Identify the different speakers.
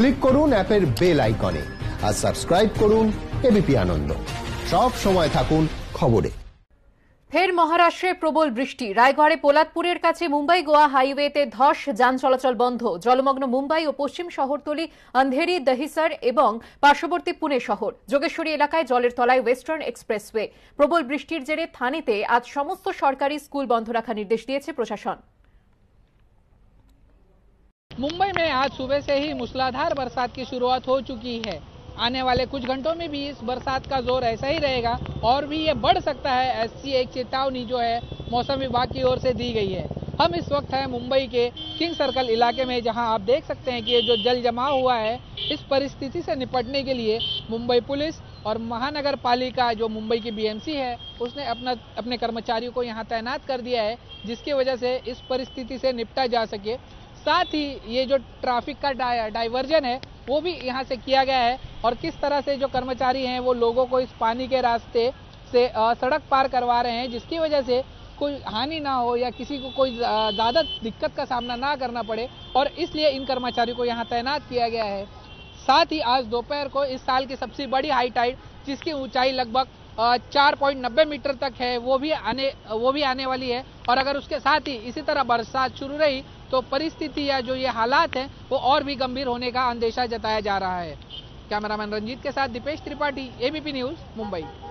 Speaker 1: click করুন অ্যাপের bell আইকনে আর সাবস্ক্রাইব করুন এবিপি আনন্দ সব সময় থাকুন খবরে
Speaker 2: ফের মহারাষ্ট্রে প্রবল বৃষ্টি রায়গড়ে পোলাদপুরের কাছে মুম্বাই গোয়া হাইওয়েতে ধস যান চলাচল বন্ধ জলমগ্ন মুম্বাই ও পশ্চিম শহরতলি অন্ধেরি দহিসার এবং পার্শ্ববর্তী পুনে শহর যোগেশ্বরী এলাকায় জলের তলায় ওয়েস্টার্ন এক্সপ্রেসওয়ে প্রবল বৃষ্টির জেরে থানেতে আজ সমস্ত সরকারি স্কুল বন্ধ রাখার নির্দেশ দিয়েছে
Speaker 3: প্রশাসন मुंबई में आज सुबह से ही मूसलाधार बरसात की शुरुआत हो चुकी है आने वाले कुछ घंटों में भी इस बरसात का जोर ऐसा ही रहेगा और भी ये बढ़ सकता है ऐसी एक चेतावनी जो है मौसम विभाग की ओर से दी गई है हम इस वक्त हैं मुंबई के किंग सर्कल इलाके में जहां आप देख सकते हैं कि ये जो जल जमाव हुआ है इस परिस्थिति से निपटने के लिए मुंबई पुलिस और महानगर पालिका जो मुंबई की बीएमसी है उसने अपना अपने कर्मचारियों को यहां तैनात कर दिया है जिसकी वजह से इस परिस्थिति से निपटा जा सके साथ ही ये जो ट्रैफिक का डाइवर्जन है वो भी यहाँ से किया गया है और किस तरह से जो कर्मचारी हैं वो लोगों को इस पानी के रास्ते से सड़क पार करवा रहे हैं जिसकी वजह से कोई हानि ना हो या किसी को कोई ज़्यादा दिक्कत का सामना ना करना पड़े और इसलिए इन कर्मचारियों को यहाँ तैनात किया गया है साथ ही आज दोपहर को इस साल की सबसे बड़ी हाई टाइड जिसकी ऊंचाई लगभग चार पॉइंट नब्बे मीटर तक है वो भी आने वो भी आने वाली है और अगर उसके साथ ही इसी तरह बरसात शुरू रही तो परिस्थिति या जो ये हालात है वो और भी गंभीर होने का अंदेशा जताया जा रहा है कैमरामैन रंजीत के साथ दीपेश त्रिपाठी एबीपी न्यूज मुंबई